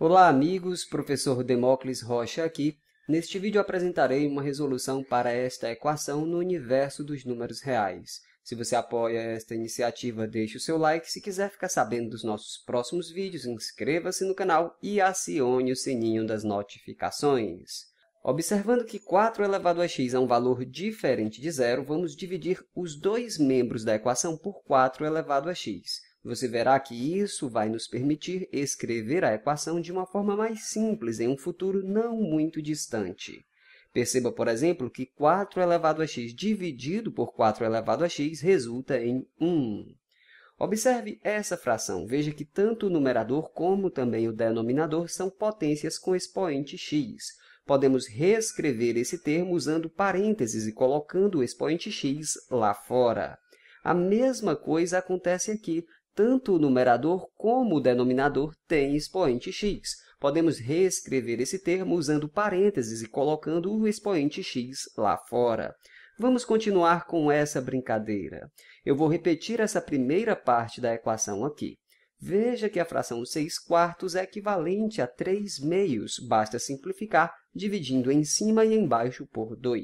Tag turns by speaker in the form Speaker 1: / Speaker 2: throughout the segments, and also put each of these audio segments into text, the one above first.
Speaker 1: Olá, amigos. Professor Demócles Rocha aqui. Neste vídeo apresentarei uma resolução para esta equação no universo dos números reais. Se você apoia esta iniciativa, deixe o seu like. Se quiser ficar sabendo dos nossos próximos vídeos, inscreva-se no canal e acione o sininho das notificações. Observando que 4 elevado a x é um valor diferente de zero, vamos dividir os dois membros da equação por 4 elevado a x. Você verá que isso vai nos permitir escrever a equação de uma forma mais simples em um futuro não muito distante. Perceba, por exemplo, que 4 elevado a x dividido por 4 elevado a x resulta em 1. Observe essa fração. Veja que tanto o numerador como também o denominador são potências com expoente x. Podemos reescrever esse termo usando parênteses e colocando o expoente x lá fora. A mesma coisa acontece aqui tanto o numerador como o denominador têm expoente x. Podemos reescrever esse termo usando parênteses e colocando o expoente x lá fora. Vamos continuar com essa brincadeira. Eu vou repetir essa primeira parte da equação aqui. Veja que a fração 6 quartos é equivalente a 3 meios. Basta simplificar, dividindo em cima e embaixo por 2.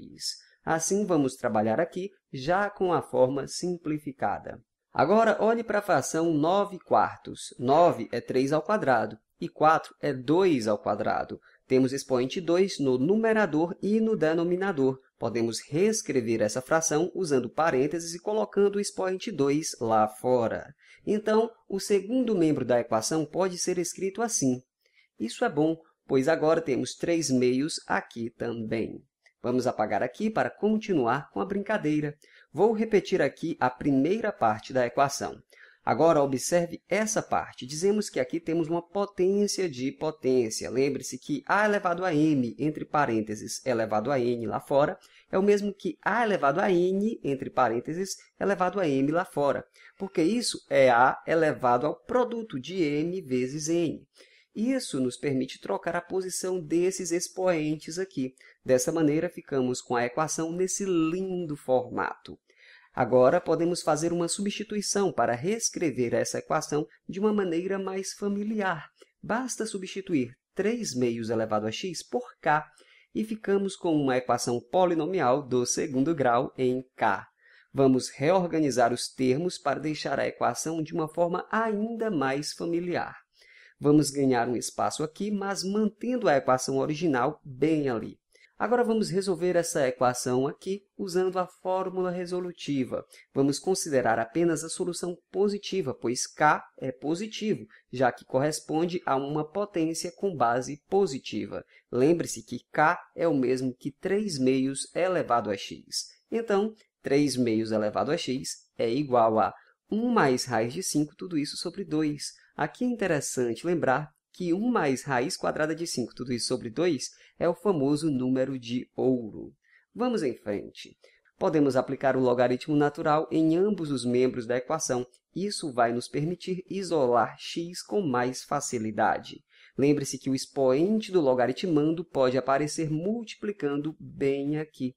Speaker 1: Assim, vamos trabalhar aqui já com a forma simplificada. Agora, olhe para a fração 9 quartos. 9 é 3 ao quadrado e 4 é 2 ao quadrado. Temos expoente 2 no numerador e no denominador. Podemos reescrever essa fração usando parênteses e colocando o expoente 2 lá fora. Então, o segundo membro da equação pode ser escrito assim. Isso é bom, pois agora temos 3 meios aqui também. Vamos apagar aqui para continuar com a brincadeira. Vou repetir aqui a primeira parte da equação. Agora, observe essa parte. Dizemos que aqui temos uma potência de potência. Lembre-se que a elevado a m, entre parênteses, elevado a n lá fora, é o mesmo que a elevado a n, entre parênteses, elevado a m lá fora, porque isso é a elevado ao produto de m vezes n. Isso nos permite trocar a posição desses expoentes aqui. Dessa maneira, ficamos com a equação nesse lindo formato. Agora, podemos fazer uma substituição para reescrever essa equação de uma maneira mais familiar. Basta substituir 3 meios elevado a x por k e ficamos com uma equação polinomial do segundo grau em k. Vamos reorganizar os termos para deixar a equação de uma forma ainda mais familiar. Vamos ganhar um espaço aqui, mas mantendo a equação original bem ali. Agora vamos resolver essa equação aqui usando a fórmula resolutiva. Vamos considerar apenas a solução positiva, pois k é positivo, já que corresponde a uma potência com base positiva. Lembre-se que k é o mesmo que 3 meios elevado a x. Então, 3 meios elevado a x é igual a 1 mais raiz de 5, tudo isso sobre 2. Aqui é interessante lembrar que 1 mais raiz quadrada de 5, tudo isso sobre 2, é o famoso número de ouro. Vamos em frente. Podemos aplicar o logaritmo natural em ambos os membros da equação. Isso vai nos permitir isolar x com mais facilidade. Lembre-se que o expoente do logaritmando pode aparecer multiplicando bem aqui.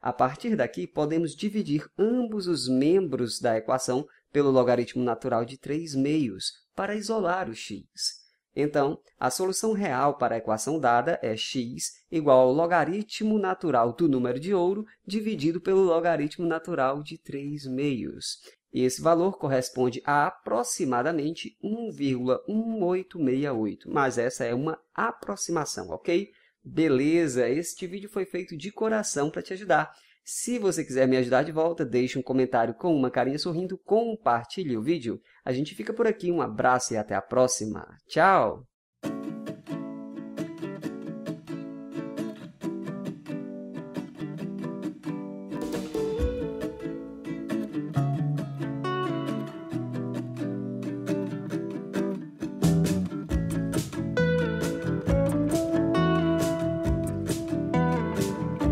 Speaker 1: A partir daqui, podemos dividir ambos os membros da equação pelo logaritmo natural de 3 meios para isolar o x. Então, a solução real para a equação dada é x igual ao logaritmo natural do número de ouro dividido pelo logaritmo natural de 3 meios. E esse valor corresponde a aproximadamente 1,1868, mas essa é uma aproximação, ok? Beleza, este vídeo foi feito de coração para te ajudar. Se você quiser me ajudar de volta, deixe um comentário com uma carinha sorrindo, compartilhe o vídeo. A gente fica por aqui, um abraço e até a próxima. Tchau!